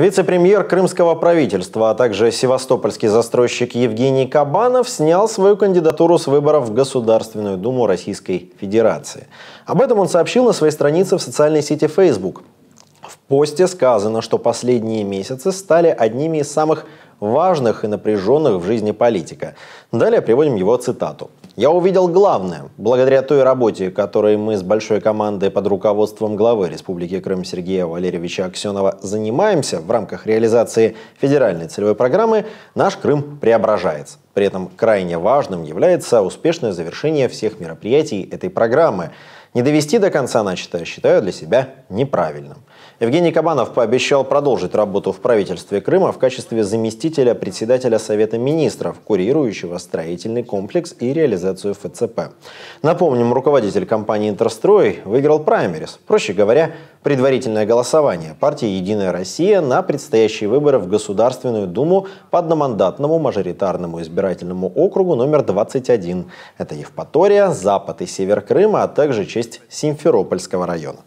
Вице-премьер крымского правительства, а также севастопольский застройщик Евгений Кабанов снял свою кандидатуру с выборов в Государственную Думу Российской Федерации. Об этом он сообщил на своей странице в социальной сети Facebook. В посте сказано, что последние месяцы стали одними из самых важных и напряженных в жизни политика. Далее приводим его цитату – я увидел главное. Благодаря той работе, которой мы с большой командой под руководством главы Республики Крым Сергея Валерьевича Аксенова занимаемся в рамках реализации федеральной целевой программы, наш Крым преображается. При этом крайне важным является успешное завершение всех мероприятий этой программы – не довести до конца начатое считаю для себя неправильным. Евгений Кабанов пообещал продолжить работу в правительстве Крыма в качестве заместителя председателя Совета министров, курирующего строительный комплекс и реализацию ФЦП. Напомним, руководитель компании «Интерстрой» выиграл праймерис, проще говоря – предварительное голосование партии «Единая Россия» на предстоящие выборы в Государственную Думу по одномандатному мажоритарному избирательному округу номер 21. Это Евпатория, Запад и Север Крыма, а также честь Симферопольского района.